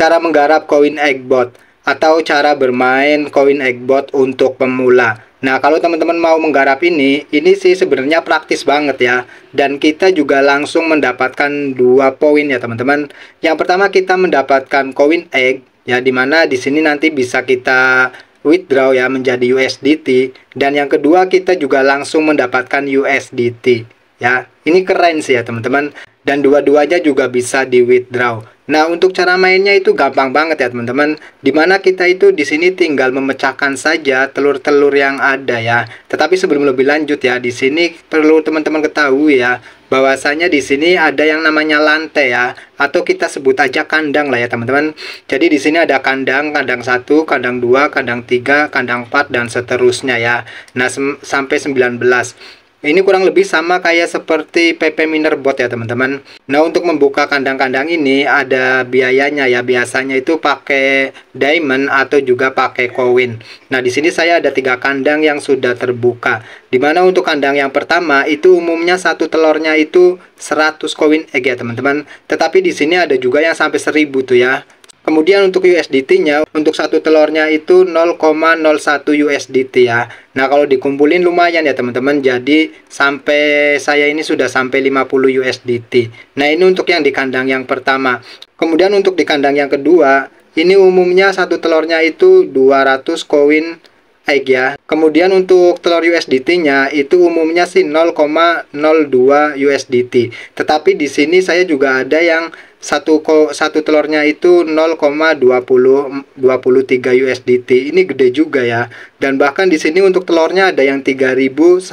Cara menggarap koin Eggbot atau cara bermain koin Eggbot untuk pemula. Nah, kalau teman-teman mau menggarap ini, ini sih sebenarnya praktis banget ya. Dan kita juga langsung mendapatkan dua poin ya, teman-teman. Yang pertama kita mendapatkan koin egg ya dimana di sini nanti bisa kita withdraw ya menjadi USDT dan yang kedua kita juga langsung mendapatkan USDT ya. Ini keren sih ya, teman-teman. Dan dua-duanya juga bisa di withdraw. Nah, untuk cara mainnya itu gampang banget ya, teman-teman. Dimana kita itu di sini tinggal memecahkan saja telur-telur yang ada ya. Tetapi sebelum lebih lanjut ya, di sini perlu teman-teman ketahui ya, bahwasanya di sini ada yang namanya lantai ya atau kita sebut aja kandang lah ya teman-teman. Jadi di sini ada kandang, kandang satu kandang dua kandang tiga kandang empat dan seterusnya ya. Nah, sampai 19. Ini kurang lebih sama kayak seperti PP Miner Bot ya teman-teman. Nah untuk membuka kandang-kandang ini ada biayanya ya. Biasanya itu pakai diamond atau juga pakai koin. Nah di sini saya ada tiga kandang yang sudah terbuka. Dimana untuk kandang yang pertama itu umumnya satu telurnya itu 100 koin egg ya teman-teman. Tetapi di sini ada juga yang sampai 1000 tuh ya. Kemudian untuk USDT-nya, untuk satu telurnya itu 0,01 USDT ya. Nah, kalau dikumpulin lumayan ya teman-teman. Jadi, sampai saya ini sudah sampai 50 USDT. Nah, ini untuk yang di kandang yang pertama. Kemudian untuk di kandang yang kedua, ini umumnya satu telurnya itu 200 koin egg ya. Kemudian untuk telur USDT-nya itu umumnya sih 0,02 USDT. Tetapi di sini saya juga ada yang satu ko, satu telurnya itu 0,20 23 USDT. Ini gede juga ya. Dan bahkan di sini untuk telurnya ada yang 3113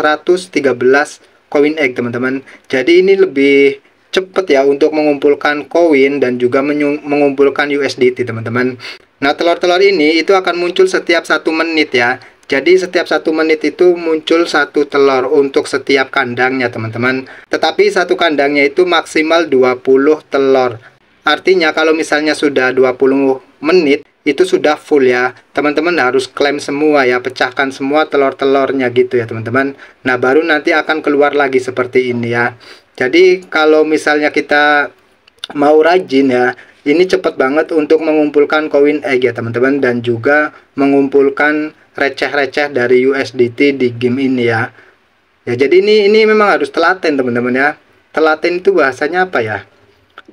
koin egg, teman-teman. Jadi ini lebih cepat ya untuk mengumpulkan koin dan juga mengumpulkan USDT, teman-teman. Nah, telur-telur ini itu akan muncul setiap satu menit ya. Jadi setiap satu menit itu muncul satu telur untuk setiap kandangnya teman-teman. Tetapi satu kandangnya itu maksimal 20 telur. Artinya kalau misalnya sudah 20 menit itu sudah full ya. Teman-teman harus klaim semua ya, pecahkan semua telur-telurnya gitu ya teman-teman. Nah baru nanti akan keluar lagi seperti ini ya. Jadi kalau misalnya kita mau rajin ya, ini cepat banget untuk mengumpulkan koin egg ya teman-teman dan juga mengumpulkan receh-receh dari USDT di game ini ya. Ya jadi ini ini memang harus telaten teman-teman ya. Telaten itu bahasanya apa ya?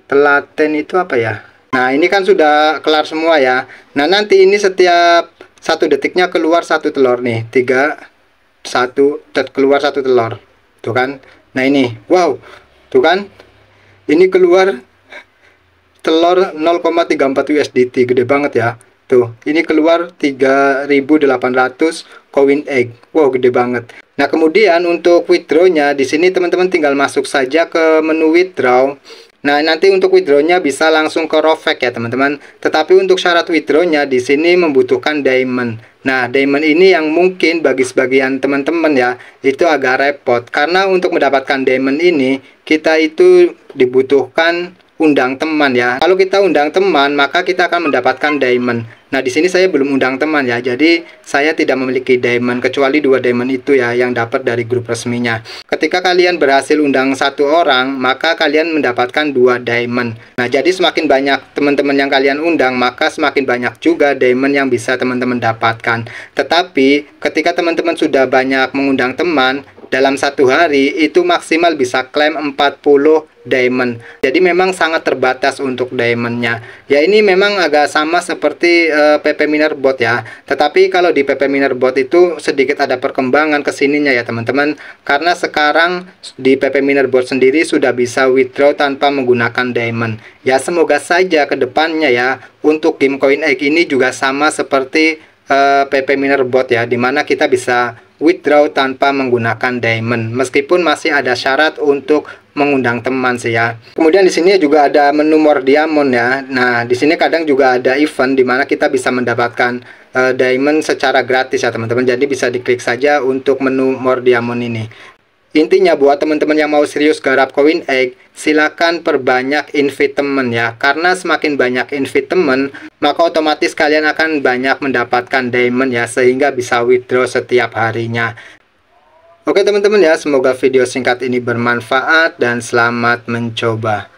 Telaten itu apa ya? Nah ini kan sudah kelar semua ya. Nah nanti ini setiap satu detiknya keluar satu telur nih. Tiga satu keluar satu telur. Tuh kan? Nah ini, wow, tuh kan? Ini keluar telur 0,34 USDT, gede banget ya. Tuh, ini keluar 3800 coin egg. Wow, gede banget. Nah, kemudian untuk withdraw-nya di sini teman-teman tinggal masuk saja ke menu withdraw. Nah, nanti untuk withdraw-nya bisa langsung ke rovac ya, teman-teman. Tetapi untuk syarat withdraw-nya di sini membutuhkan diamond. Nah, diamond ini yang mungkin bagi sebagian teman-teman ya, itu agak repot. Karena untuk mendapatkan diamond ini, kita itu dibutuhkan undang teman ya. Kalau kita undang teman, maka kita akan mendapatkan diamond. Nah, di sini saya belum undang teman ya. Jadi, saya tidak memiliki diamond kecuali dua diamond itu ya yang dapat dari grup resminya. Ketika kalian berhasil undang satu orang, maka kalian mendapatkan dua diamond. Nah, jadi semakin banyak teman-teman yang kalian undang, maka semakin banyak juga diamond yang bisa teman-teman dapatkan. Tetapi, ketika teman-teman sudah banyak mengundang teman, dalam satu hari itu maksimal bisa klaim 40 diamond jadi memang sangat terbatas untuk diamondnya ya ini memang agak sama seperti uh, eh, PP Miner Bot ya tetapi kalau di PP Miner Bot itu sedikit ada perkembangan kesininya ya teman-teman karena sekarang di PP Miner Bot sendiri sudah bisa withdraw tanpa menggunakan diamond ya semoga saja kedepannya ya untuk game coin egg ini juga sama seperti uh, eh, PP Miner Bot ya dimana kita bisa withdraw tanpa menggunakan diamond meskipun masih ada syarat untuk mengundang teman sih ya. Kemudian di sini juga ada menu more diamond ya. Nah, di sini kadang juga ada event di mana kita bisa mendapatkan uh, diamond secara gratis ya, teman-teman. Jadi bisa diklik saja untuk menu more diamond ini. Intinya buat teman-teman yang mau serius garap koin egg, silakan perbanyak invite temen ya. Karena semakin banyak invite temen, maka otomatis kalian akan banyak mendapatkan diamond ya sehingga bisa withdraw setiap harinya. Oke teman-teman ya, semoga video singkat ini bermanfaat dan selamat mencoba.